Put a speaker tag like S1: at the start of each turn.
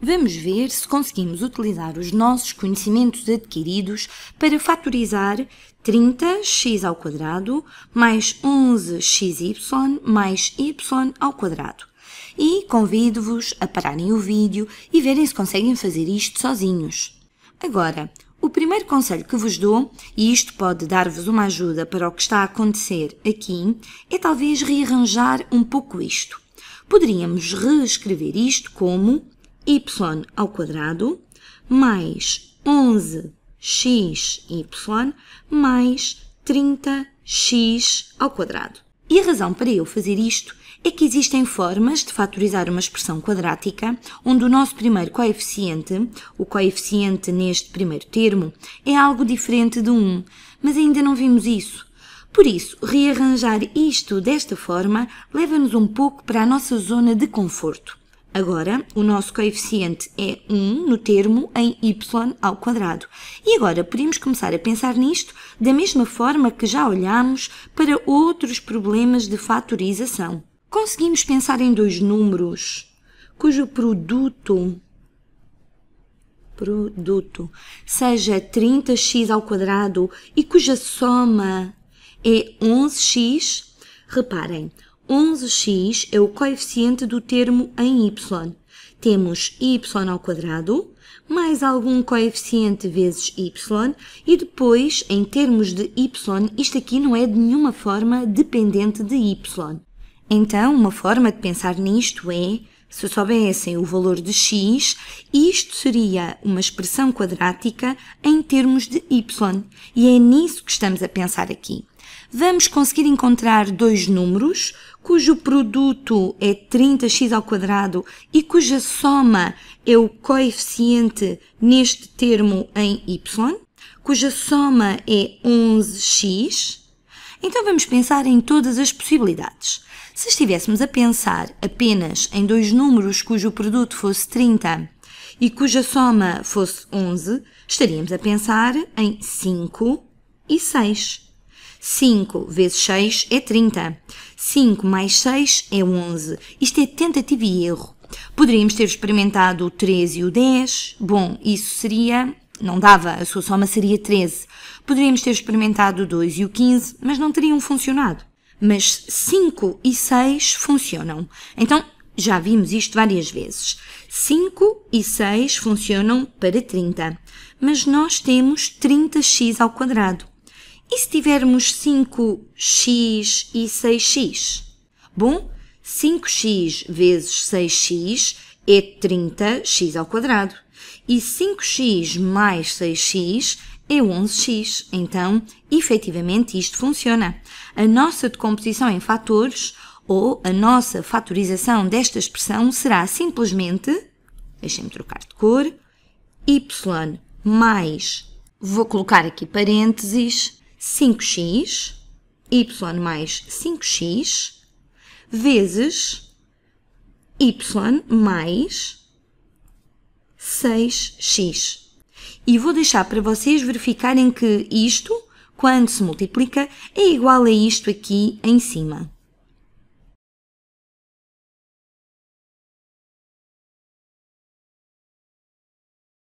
S1: Vamos ver se conseguimos utilizar os nossos conhecimentos adquiridos para fatorizar 30x ao quadrado mais 11xy mais y ao quadrado. E convido-vos a pararem o vídeo e verem se conseguem fazer isto sozinhos. Agora, o primeiro conselho que vos dou, e isto pode dar-vos uma ajuda para o que está a acontecer aqui, é talvez rearranjar um pouco isto. Poderíamos reescrever isto como y ao quadrado mais 11xy mais 30x ao quadrado. E a razão para eu fazer isto é que existem formas de fatorizar uma expressão quadrática onde o nosso primeiro coeficiente, o coeficiente neste primeiro termo, é algo diferente de 1, mas ainda não vimos isso. Por isso, rearranjar isto desta forma leva-nos um pouco para a nossa zona de conforto. Agora, o nosso coeficiente é 1 no termo em y ao quadrado. E agora podemos começar a pensar nisto da mesma forma que já olhámos para outros problemas de fatorização. Conseguimos pensar em dois números cujo produto produto seja 30x ao quadrado e cuja soma é 11x. Reparem, 11x é o coeficiente do termo em y. Temos y ao quadrado mais algum coeficiente vezes y e depois, em termos de y, isto aqui não é de nenhuma forma dependente de y. Então, uma forma de pensar nisto é, se soubessem o valor de x, isto seria uma expressão quadrática em termos de y. E é nisso que estamos a pensar aqui vamos conseguir encontrar dois números cujo produto é 30x ao quadrado e cuja soma é o coeficiente neste termo em y, cuja soma é 11x. Então vamos pensar em todas as possibilidades. Se estivéssemos a pensar apenas em dois números cujo produto fosse 30 e cuja soma fosse 11, estaríamos a pensar em 5 e 6. 5 vezes 6 é 30. 5 mais 6 é 11. Isto é tentativa e erro. Poderíamos ter experimentado o 13 e o 10. Bom, isso seria. Não dava, a sua soma seria 13. Poderíamos ter experimentado o 2 e o 15, mas não teriam funcionado. Mas 5 e 6 funcionam. Então, já vimos isto várias vezes. 5 e 6 funcionam para 30, mas nós temos 30x ao quadrado. E se tivermos 5x e 6x? Bom, 5x vezes 6x é 30x ao quadrado. E 5x mais 6x é 11x. Então, efetivamente, isto funciona. A nossa decomposição em fatores, ou a nossa fatorização desta expressão, será simplesmente, deixem-me trocar de cor, y mais, vou colocar aqui parênteses, 5x, y mais 5x, vezes y mais 6x. E vou deixar para vocês verificarem que isto, quando se multiplica, é igual a isto aqui em cima.